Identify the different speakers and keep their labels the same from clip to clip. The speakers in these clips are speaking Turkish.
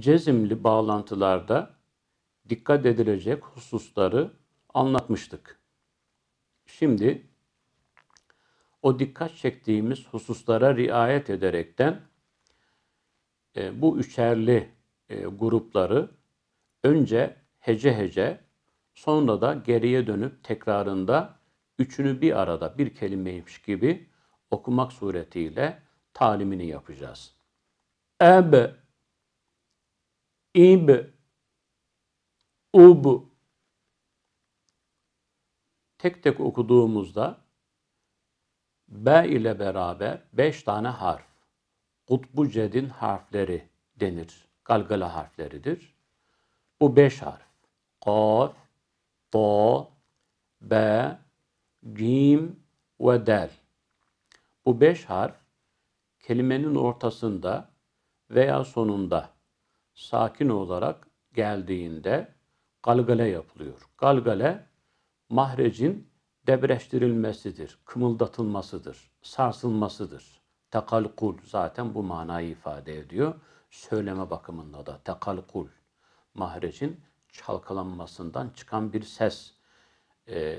Speaker 1: cezimli bağlantılarda dikkat edilecek hususları anlatmıştık. Şimdi o dikkat çektiğimiz hususlara riayet ederekten e, bu üçerli e, grupları önce hece hece sonra da geriye dönüp tekrarında üçünü bir arada bir kelimeymiş gibi okumak suretiyle talimini yapacağız. Ebe ib, ub tek tek okuduğumuzda B ile beraber beş tane harf, kutbu cedin harfleri denir. Galgala harfleridir. Bu beş harf. Kaf, ta, B, cim ve del. Bu beş harf kelimenin ortasında veya sonunda sakin olarak geldiğinde galgale yapılıyor. Galgale mahrecin debreştirilmesidir, kımıldatılmasıdır, sarsılmasıdır. Tekalkul zaten bu manayı ifade ediyor. Söyleme bakımında da tekalkul mahrecin çalkalanmasından çıkan bir ses. Ee,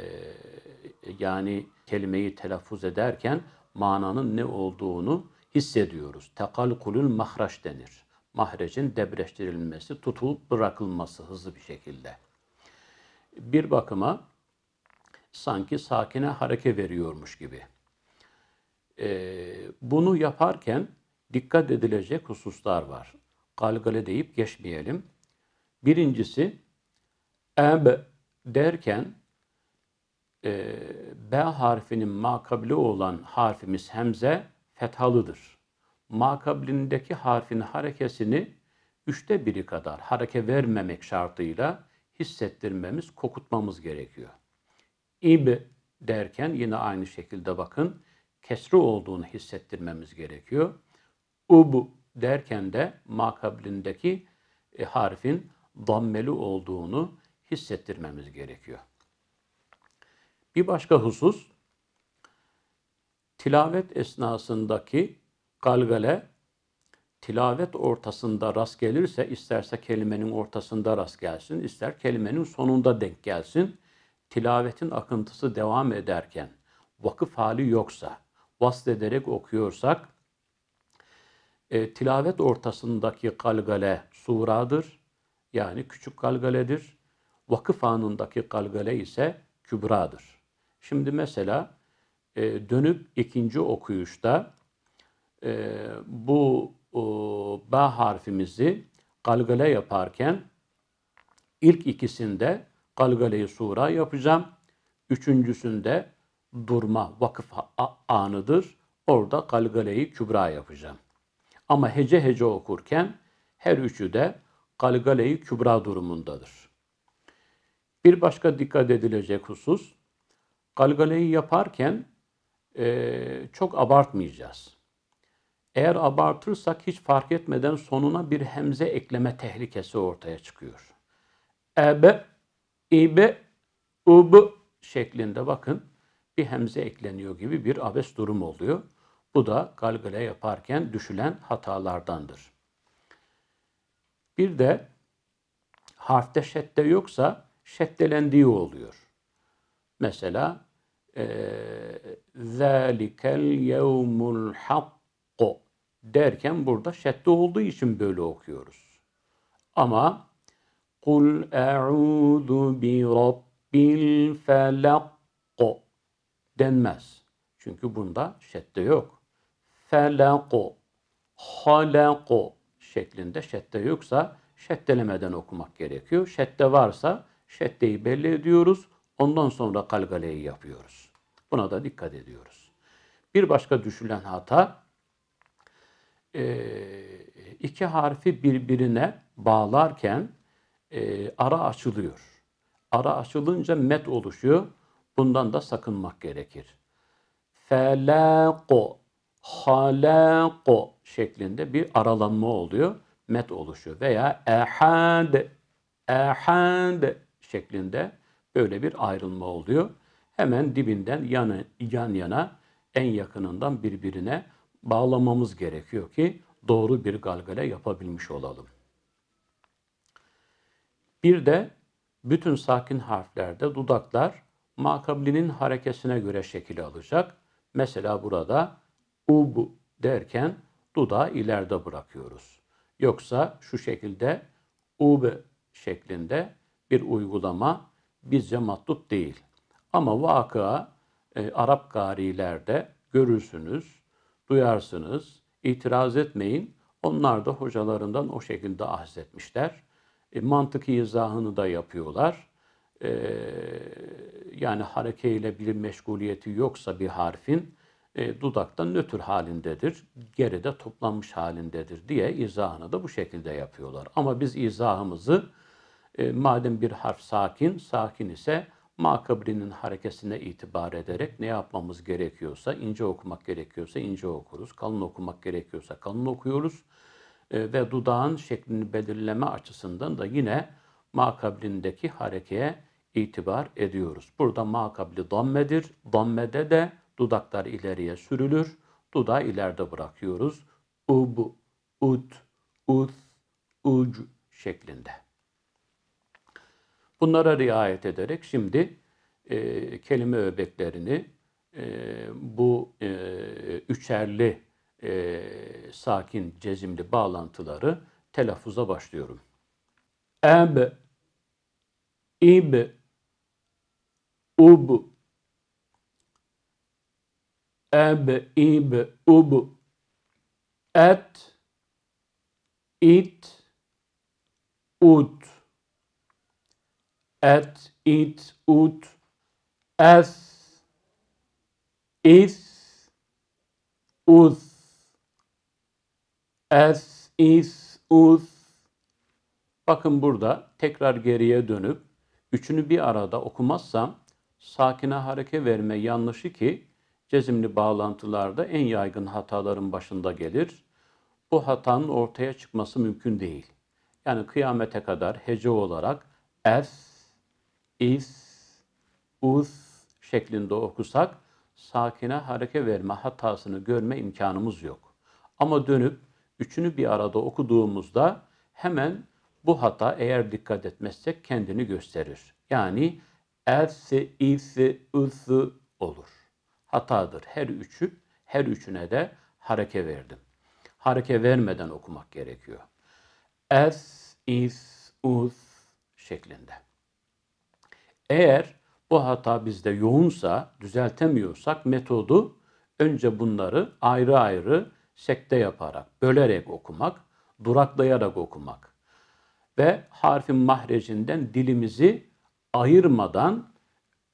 Speaker 1: yani kelimeyi telaffuz ederken mananın ne olduğunu hissediyoruz. Tekalkulül mahraç denir mahrecin debreştirilmesi, tutulup bırakılması hızlı bir şekilde. Bir bakıma sanki sakine hareke veriyormuş gibi. Ee, bunu yaparken dikkat edilecek hususlar var. Galgale deyip geçmeyelim. Birincisi, eb derken e, B harfinin makabili olan harfimiz hemze fethalıdır makablindeki harfin harekesini üçte biri kadar hareke vermemek şartıyla hissettirmemiz, kokutmamız gerekiyor. İb derken yine aynı şekilde bakın kesri olduğunu hissettirmemiz gerekiyor. Ub derken de makablindeki e, harfin dammeli olduğunu hissettirmemiz gerekiyor. Bir başka husus tilavet esnasındaki galgale tilavet ortasında rast gelirse isterse kelimenin ortasında rast gelsin, ister kelimenin sonunda denk gelsin. Tilavetin akıntısı devam ederken vakıf hali yoksa, vaslederek okuyorsak e, tilavet ortasındaki kalgale suradır. Yani küçük kalgaledir. Vakıf anındaki kalgale ise kübradır. Şimdi mesela e, dönüp ikinci okuyuşta e, bu e, ba harfimizi galgale yaparken ilk ikisinde galgaleyi sura yapacağım. Üçüncüsünde durma vakıf anıdır. Orada galgaleyi kübra yapacağım. Ama hece hece okurken her üçü de galgaleyi kübra durumundadır. Bir başka dikkat edilecek husus, galgaleyi yaparken e, çok abartmayacağız. Eğer abartırsak hiç fark etmeden sonuna bir hemze ekleme tehlikesi ortaya çıkıyor. Ebe, ibe, ubu şeklinde bakın bir hemze ekleniyor gibi bir abes durum oluyor. Bu da galgale yaparken düşülen hatalardandır. Bir de harfte şedde yoksa şeddelendiği oluyor. Mesela ذَٰلِكَ الْيَوْمُ الْحَقِّ derken burada şedde olduğu için böyle okuyoruz. Ama kul e'udu bi rabbil felak denmez. Çünkü bunda şedde yok. Felak halak şeklinde şedde yoksa şeddelemeden okumak gerekiyor. Şedde varsa şeddeyi belli ediyoruz. Ondan sonra kalgaleyi yapıyoruz. Buna da dikkat ediyoruz. Bir başka düşülen hata e, iki harfi birbirine bağlarken e, ara açılıyor. Ara açılınca met oluşuyor. Bundan da sakınmak gerekir. Felâko, halâko şeklinde bir aralanma oluyor. Met oluşuyor. Veya ehad, ehad şeklinde böyle bir ayrılma oluyor. Hemen dibinden yanı, yan yana en yakınından birbirine bağlamamız gerekiyor ki doğru bir galgale yapabilmiş olalım. Bir de bütün sakin harflerde dudaklar makablinin harekesine göre şekil alacak. Mesela burada ub derken dudağı ileride bırakıyoruz. Yoksa şu şekilde ub şeklinde bir uygulama bizce matlup değil. Ama vakıa e, Arap garilerde görürsünüz duyarsınız, itiraz etmeyin. Onlar da hocalarından o şekilde ahzetmişler. E, mantıki izahını da yapıyorlar. E, yani harekeyle bir meşguliyeti yoksa bir harfin e, dudakta nötr halindedir, geride toplanmış halindedir diye izahını da bu şekilde yapıyorlar. Ama biz izahımızı e, madem bir harf sakin, sakin ise makabrinin harekesine itibar ederek ne yapmamız gerekiyorsa, ince okumak gerekiyorsa ince okuruz, kalın okumak gerekiyorsa kalın okuyoruz. E, ve dudağın şeklini belirleme açısından da yine makablindeki harekeye itibar ediyoruz. Burada makabli dammedir. Dammede de dudaklar ileriye sürülür. Dudağı ileride bırakıyoruz. Ub, ut, uth, uc şeklinde. Bunlara riayet ederek şimdi e, kelime öbeklerini e, bu e, üçerli e, sakin cezimli bağlantıları telaffuza başlıyorum. Eb, ib, ub, eb, ib, ub, et, it, ut et, it, ut, es, is, uz, es, is, uz. Bakın burada tekrar geriye dönüp üçünü bir arada okumazsam sakine hareke verme yanlışı ki cezimli bağlantılarda en yaygın hataların başında gelir. Bu hatanın ortaya çıkması mümkün değil. Yani kıyamete kadar hece olarak es, is, uz şeklinde okusak sakine hareke verme hatasını görme imkanımız yok. Ama dönüp üçünü bir arada okuduğumuzda hemen bu hata eğer dikkat etmezsek kendini gösterir. Yani elsi, isi, ısı olur. Hatadır. Her üçü, her üçüne de hareke verdim. Hareke vermeden okumak gerekiyor. Es, is, us şeklinde. Eğer bu hata bizde yoğunsa, düzeltemiyorsak metodu önce bunları ayrı ayrı sekte yaparak, bölerek okumak, duraklayarak okumak ve harfin mahrecinden dilimizi ayırmadan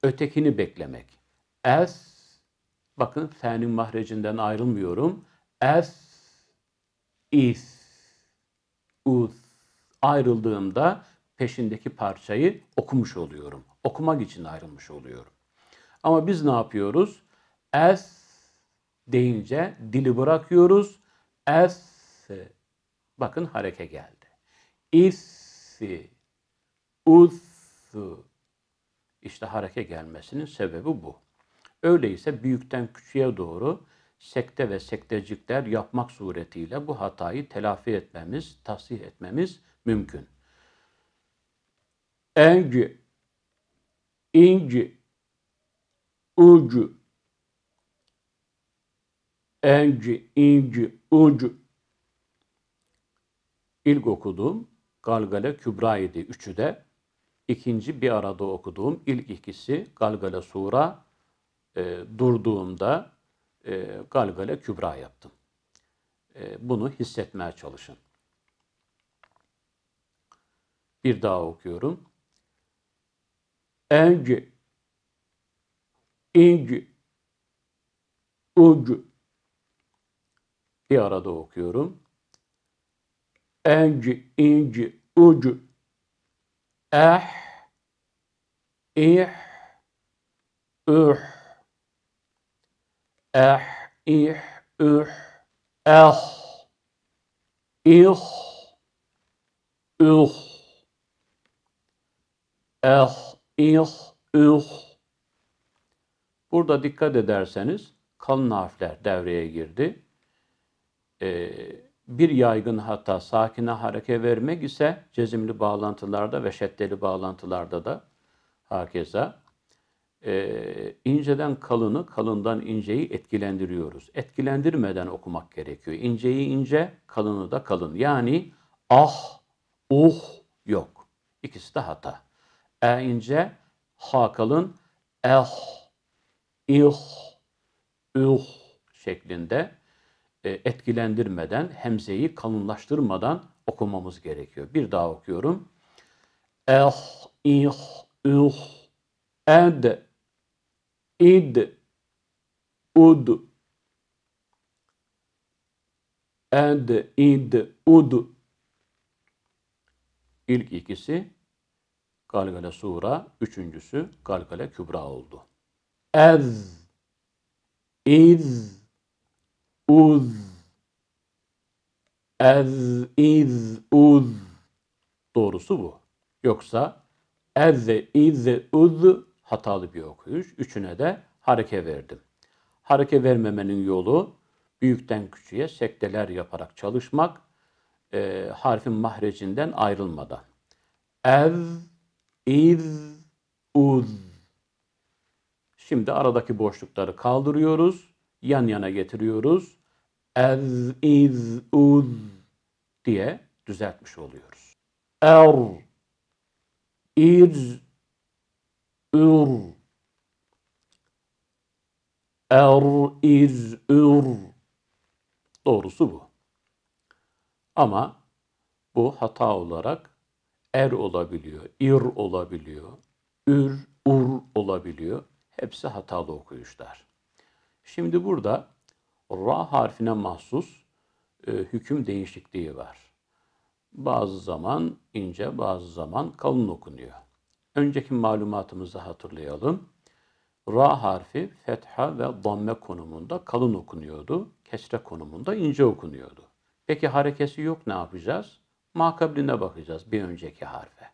Speaker 1: ötekini beklemek. Es, bakın fe'nin mahrecinden ayrılmıyorum. Es, is, uz ayrıldığımda peşindeki parçayı okumuş oluyorum okumak için ayrılmış oluyorum. Ama biz ne yapıyoruz? Es deyince dili bırakıyoruz. Es bakın hareke geldi. İssi Usu. işte hareke gelmesinin sebebi bu. Öyleyse büyükten küçüğe doğru sekte ve sektecikler yapmak suretiyle bu hatayı telafi etmemiz, tahsih etmemiz mümkün. Engü inci, ucu, enci, inci, ucu. İlk okuduğum Galgale Kübra idi. Üçü de İkinci bir arada okuduğum ilk ikisi Galgale Sura e, durduğumda e, Galgale Kübra yaptım. E, bunu hissetmeye çalışın. Bir daha okuyorum eng, ing, ug bir arada okuyorum. Eng, ing, ug, eh, ih, üh, eh, ih, üh, eh, ih, üh, eh, ih, ih. Burada dikkat ederseniz kalın harfler devreye girdi. Ee, bir yaygın hata sakine hareke vermek ise cezimli bağlantılarda ve şeddeli bağlantılarda da hakeza e, inceden kalını, kalından inceyi etkilendiriyoruz. Etkilendirmeden okumak gerekiyor. İnceyi ince, kalını da kalın. Yani ah, uh yok. İkisi de hata. E ince, H kalın. Eh, ih, üh şeklinde e, etkilendirmeden, hemzeyi kalınlaştırmadan okumamız gerekiyor. Bir daha okuyorum. Eh, ih, üh, ed, id, ud, ed, id, ud. İlk ikisi Galgale Sura, üçüncüsü Galgale Kübra oldu. Ez, iz, uz, ez, iz, uz. Doğrusu bu. Yoksa ez, iz, uz hatalı bir okuyuş. Üçüne de hareke verdim. Hareke vermemenin yolu büyükten küçüğe sekteler yaparak çalışmak, e, harfin mahrecinden ayrılmadan. Ez, İz uz. Şimdi aradaki boşlukları kaldırıyoruz. Yan yana getiriyoruz. Ez iz uz diye düzeltmiş oluyoruz. Er iz ür er iz ür doğrusu bu. Ama bu hata olarak er olabiliyor, ir olabiliyor, ür, ur olabiliyor. Hepsi hatalı okuyuşlar. Şimdi burada ra harfine mahsus e, hüküm değişikliği var. Bazı zaman ince, bazı zaman kalın okunuyor. Önceki malumatımızı hatırlayalım. Ra harfi fetha ve damme konumunda kalın okunuyordu. Kesre konumunda ince okunuyordu. Peki harekesi yok ne yapacağız? makabline bakacağız bir önceki harfe.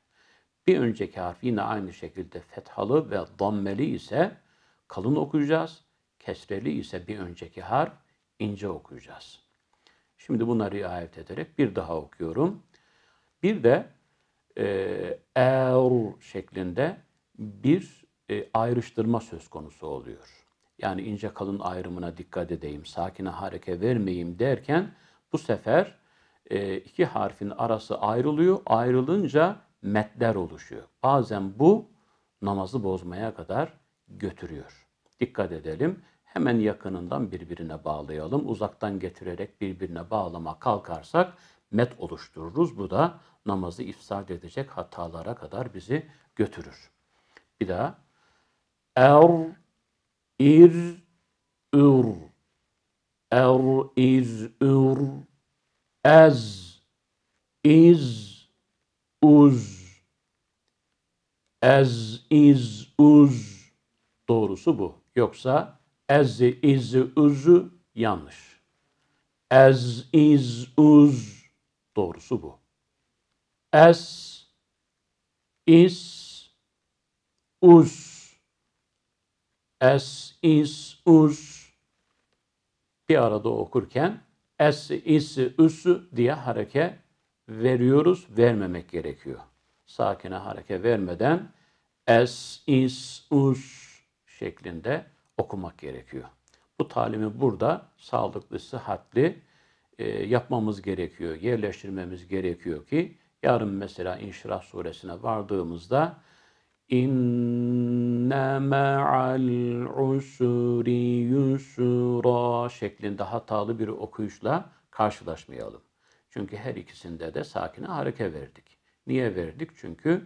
Speaker 1: Bir önceki harf yine aynı şekilde fethalı ve dammeli ise kalın okuyacağız. Kesreli ise bir önceki harf ince okuyacağız. Şimdi buna riayet ederek bir daha okuyorum. Bir de e, er şeklinde bir e, ayrıştırma söz konusu oluyor. Yani ince kalın ayrımına dikkat edeyim, sakine hareke vermeyeyim derken bu sefer e, iki harfin arası ayrılıyor. Ayrılınca metler oluşuyor. Bazen bu namazı bozmaya kadar götürüyor. Dikkat edelim. Hemen yakınından birbirine bağlayalım. Uzaktan getirerek birbirine bağlama kalkarsak met oluştururuz. Bu da namazı ifsad edecek hatalara kadar bizi götürür. Bir daha. Er, ir, ür. Er, ir, ür as, is, uz. As, is, uz. Doğrusu bu. Yoksa as, is, uz yanlış. As, is, uz. Doğrusu bu. As, is, uz. As, is, uz. Bir arada okurken es, isi, üssü diye hareke veriyoruz. Vermemek gerekiyor. Sakine hareke vermeden es, is, us şeklinde okumak gerekiyor. Bu talimi burada sağlıklı, sıhhatli e, yapmamız gerekiyor, yerleştirmemiz gerekiyor ki yarın mesela İnşirah suresine vardığımızda İnne me'al usri yusra şeklinde hatalı bir okuyuşla karşılaşmayalım. Çünkü her ikisinde de sakine hareke verdik. Niye verdik? Çünkü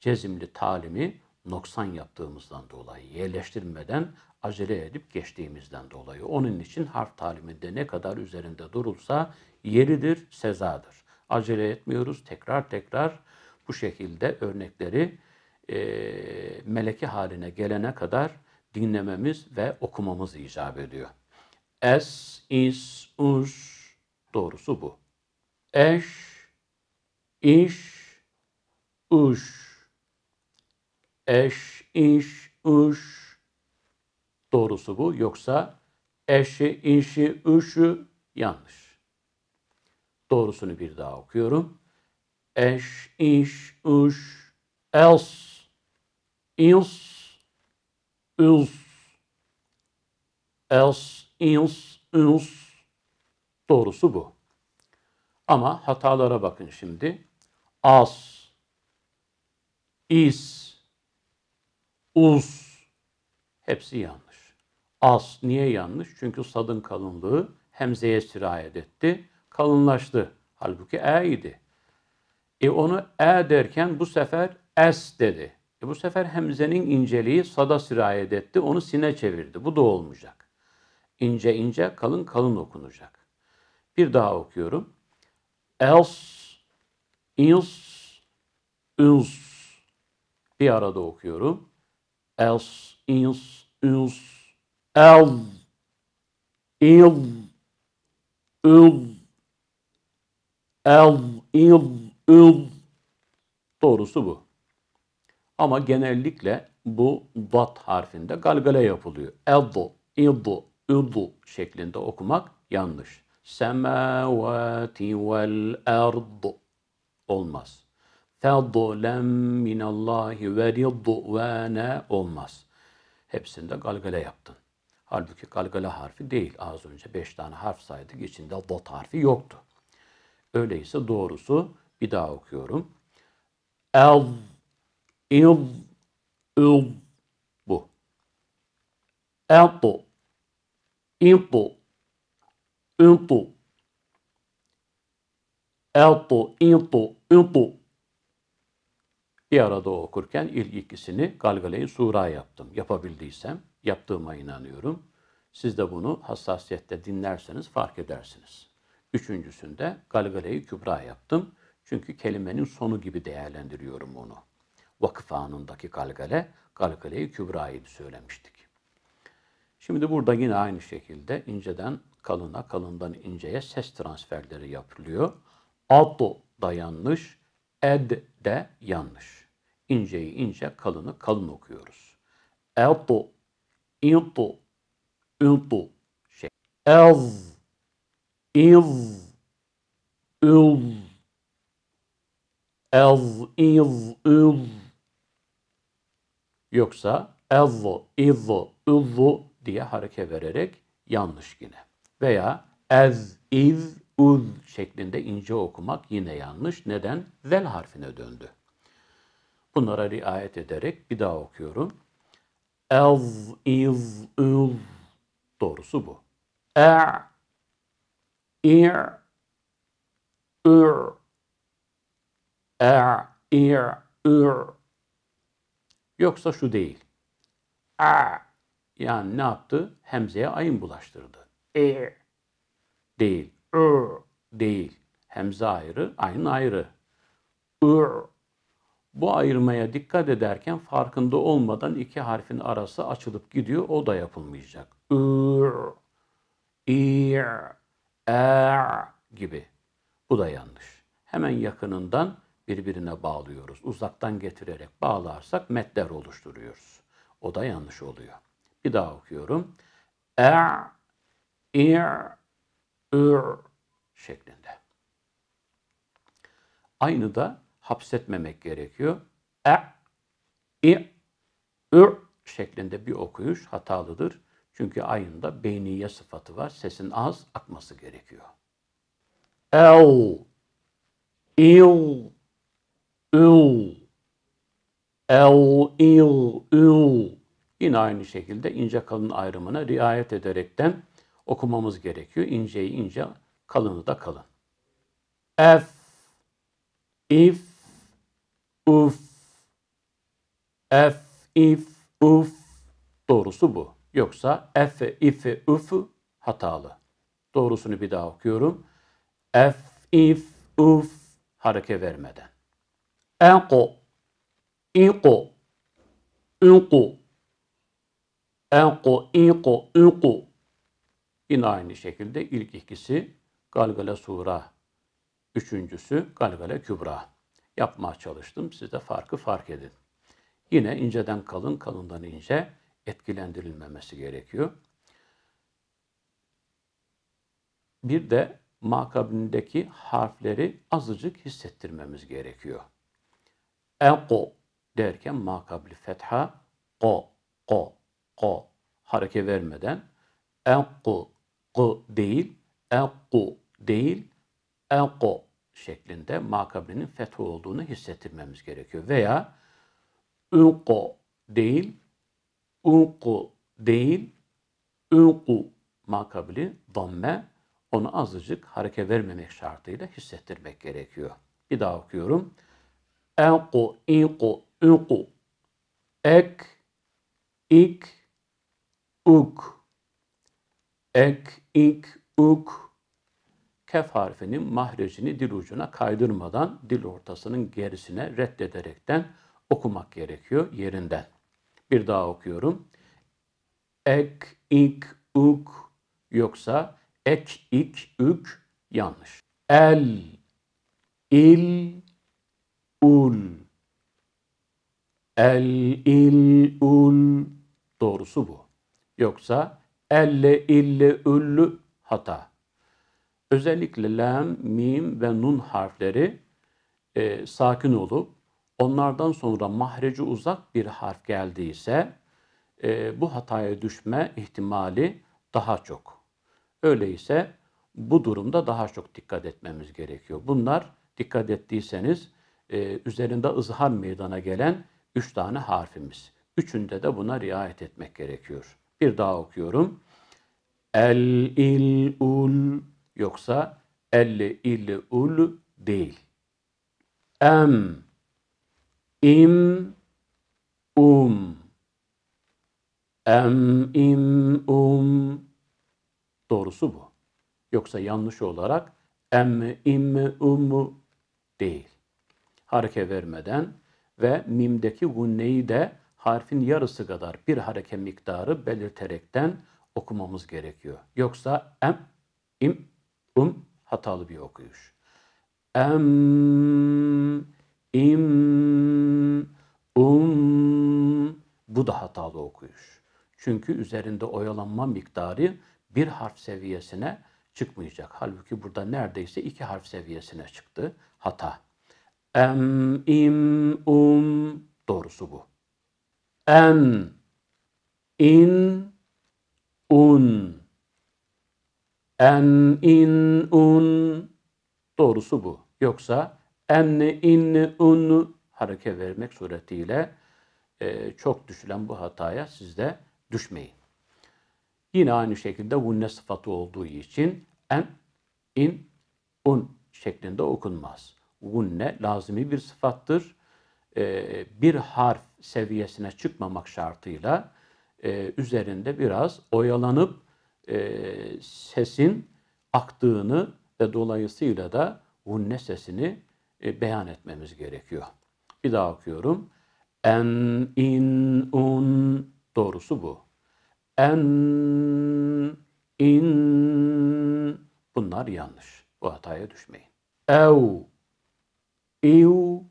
Speaker 1: cezimli talimi noksan yaptığımızdan dolayı, yerleştirmeden acele edip geçtiğimizden dolayı. Onun için harf taliminde ne kadar üzerinde durulsa yeridir, sezadır. Acele etmiyoruz. Tekrar tekrar bu şekilde örnekleri e, meleke haline gelene kadar dinlememiz ve okumamız icap ediyor. Es, is, us doğrusu bu. Eş, iş, uş. Eş, iş, uş. Doğrusu bu. Yoksa eşi, işi, üşü yanlış. Doğrusunu bir daha okuyorum. Eş, iş, uş, else ils, us, els, ins, üns. Doğrusu bu. Ama hatalara bakın şimdi. As, is, us hepsi yanlış. As niye yanlış? Çünkü sadın kalınlığı hemzeye sirayet etti. Kalınlaştı. Halbuki e idi. E onu e derken bu sefer es dedi. E bu sefer hemzenin inceliği sada sirayet etti, onu sine çevirdi. Bu da olmayacak. İnce ince, kalın kalın okunacak. Bir daha okuyorum. Els, ins, üns. Bir arada okuyorum. Els, ins, üns, el, il, ül, el, il, ül. Doğrusu bu. Ama genellikle bu bat harfinde galgale yapılıyor. Eddu, iddu, üddu şeklinde okumak yanlış. Semavati vel erdu olmaz. Fadlem minallahi ve ridvane olmaz. Hepsinde galgale yaptın. Halbuki galgale harfi değil. Az önce beş tane harf saydık. İçinde dot harfi yoktu. Öyleyse doğrusu bir daha okuyorum. El İd, id, bu. Etu, impo, impo, Etu, itu, itu. Bir arada okurken ilk ikisini Galgale-i Sura yaptım. Yapabildiysem yaptığıma inanıyorum. Siz de bunu hassasiyetle dinlerseniz fark edersiniz. Üçüncüsünde Galgaleyi i Kübra yaptım. Çünkü kelimenin sonu gibi değerlendiriyorum onu. Vakıf Anı'ndaki kalgale, Galgale-i Kübra'yı söylemiştik. Şimdi burada yine aynı şekilde inceden kalına, kalından inceye ses transferleri yapılıyor. Ad da yanlış, ed de yanlış. İnceyi ince, kalını kalın okuyoruz. Ed, intu, intu şey. Ez, iz, ül, ez, iz, ül. Yoksa ezzu, izzu, uzzu diye hareket vererek yanlış yine. Veya ez, iz, uz şeklinde ince okumak yine yanlış. Neden? Zel harfine döndü. Bunlara riayet ederek bir daha okuyorum. Ez, iz, uz. Doğrusu bu. E, ir, ür, e, ir, ür. Yoksa şu değil. A yani ne yaptı? Hemze'ye ayın bulaştırdı. E değil. Ö, değil. Hemze ayrı, ayın ayrı. Ü bu ayırmaya dikkat ederken farkında olmadan iki harfin arası açılıp gidiyor. O da yapılmayacak. Ür, ir, er gibi. Bu da yanlış. Hemen yakınından birbirine bağlıyoruz. Uzaktan getirerek bağlarsak metler oluşturuyoruz. O da yanlış oluyor. Bir daha okuyorum. E, ir ür şeklinde. Aynı da hapsetmemek gerekiyor. E, ir ür şeklinde bir okuyuş hatalıdır. Çünkü ayında beyniye sıfatı var. Sesin az akması gerekiyor. El, il, ül, el, il, ül. Yine aynı şekilde ince kalın ayrımına riayet ederekten okumamız gerekiyor. İnceyi ince, kalını da kalın. F, if, uf, f, if, uf. Doğrusu bu. Yoksa f, if, uf hatalı. Doğrusunu bir daha okuyorum. F, if, uf hareke vermeden enko, inko, ünku, enko, inko, ünku. Yine aynı şekilde ilk ikisi Galgale Sura, üçüncüsü Galgale Kübra. Yapmaya çalıştım. Siz de farkı fark edin. Yine inceden kalın, kalından ince etkilendirilmemesi gerekiyor. Bir de makabindeki harfleri azıcık hissettirmemiz gerekiyor. Eko derken makabli fetha ko ko ko hareke vermeden eko ku değil eko değil eko şeklinde makabrinin fethu olduğunu hissettirmemiz gerekiyor. Veya ünko değil, unku değil, unku makabili damme onu azıcık hareket vermemek şartıyla hissettirmek gerekiyor. Bir daha okuyorum enku, inku, ünku. Ek, ik, uk. Ek, ik, uk. Kef harfinin mahrecini dil ucuna kaydırmadan dil ortasının gerisine reddederekten okumak gerekiyor yerinden. Bir daha okuyorum. Ek, ik, uk yoksa ek, ik, ük yanlış. El, il, un el il un doğrusu bu. Yoksa elle ille üllü hata. Özellikle lam, mim ve nun harfleri e, sakin olup onlardan sonra mahreci uzak bir harf geldiyse e, bu hataya düşme ihtimali daha çok. Öyleyse bu durumda daha çok dikkat etmemiz gerekiyor. Bunlar dikkat ettiyseniz e, üzerinde ızhar meydana gelen üç tane harfimiz. Üçünde de buna riayet etmek gerekiyor. Bir daha okuyorum. El, il, ul yoksa el, il, ul değil. Em, im, um. Em, im, um. Doğrusu bu. Yoksa yanlış olarak em, im, um değil hareke vermeden ve mimdeki gunneyi de harfin yarısı kadar bir hareke miktarı belirterekten okumamız gerekiyor. Yoksa em, im, um hatalı bir okuyuş. Em, im, um bu da hatalı okuyuş. Çünkü üzerinde oyalanma miktarı bir harf seviyesine çıkmayacak. Halbuki burada neredeyse iki harf seviyesine çıktı hata. Em, im, um doğrusu bu. En, in, un. En, in, un doğrusu bu. Yoksa en, in, un hareke vermek suretiyle e, çok düşülen bu hataya siz de düşmeyin. Yine aynı şekilde vunne sıfatı olduğu için en, in, un şeklinde okunmaz gunne lazımi bir sıfattır. E, bir harf seviyesine çıkmamak şartıyla e, üzerinde biraz oyalanıp e, sesin aktığını ve dolayısıyla da gunne sesini e, beyan etmemiz gerekiyor. Bir daha okuyorum. En, in, un doğrusu bu. En, in bunlar yanlış. Bu hataya düşmeyin. Ev eu,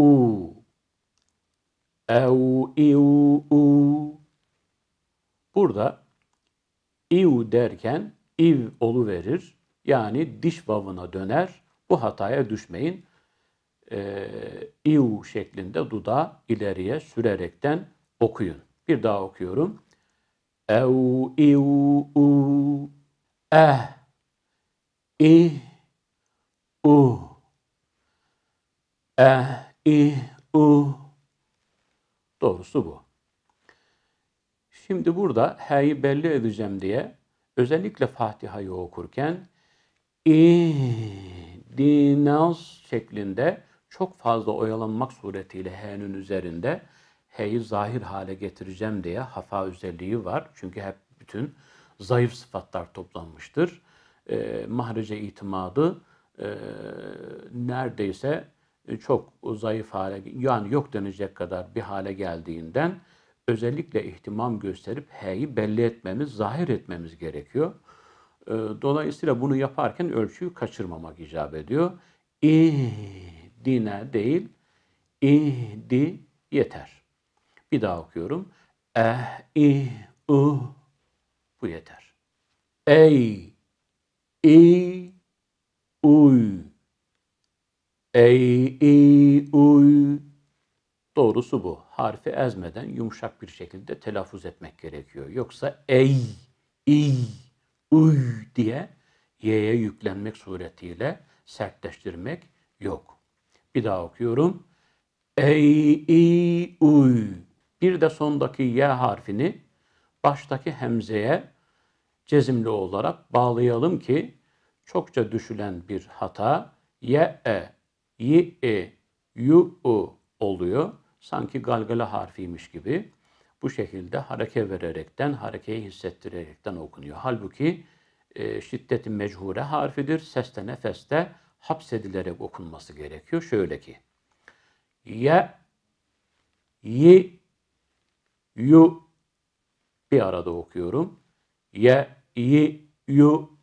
Speaker 1: u. Eu, eu, u. Burada iu derken iv olu verir. Yani diş bavına döner. Bu hataya düşmeyin. E, ee, iu şeklinde duda ileriye sürerekten okuyun. Bir daha okuyorum. Eu, iu, u, eh, ih, uh. E, i, u. Doğrusu bu. Şimdi burada H'yi belli edeceğim diye özellikle Fatiha'yı okurken i, dinaz şeklinde çok fazla oyalanmak suretiyle H'nin üzerinde H'yi zahir hale getireceğim diye hafa özelliği var. Çünkü hep bütün zayıf sıfatlar toplanmıştır. E, mahrice itimadı e, neredeyse e, çok zayıf hale, yani yok denecek kadar bir hale geldiğinden özellikle ihtimam gösterip H'yi belli etmemiz, zahir etmemiz gerekiyor. E, dolayısıyla bunu yaparken ölçüyü kaçırmamak icap ediyor. İhdine değil, ihdi yeter. Bir daha okuyorum. Eh, ih, uh, bu yeter. Ey, i, uy. Ey, i, uy. Doğrusu bu. Harfi ezmeden yumuşak bir şekilde telaffuz etmek gerekiyor. Yoksa ey, i, uy diye y'ye yüklenmek suretiyle sertleştirmek yok. Bir daha okuyorum. Ey, i, uy. Bir de sondaki y harfini baştaki hemzeye cezimli olarak bağlayalım ki çokça düşülen bir hata ye e y, e, yu, u oluyor. Sanki galgala harfiymiş gibi. Bu şekilde hareke vererekten, harekeyi hissettirerekten okunuyor. Halbuki e, şiddeti mechure harfidir. Seste, nefeste hapsedilerek okunması gerekiyor. Şöyle ki, ye, yi, yu bir arada okuyorum. Ye, yi, yu,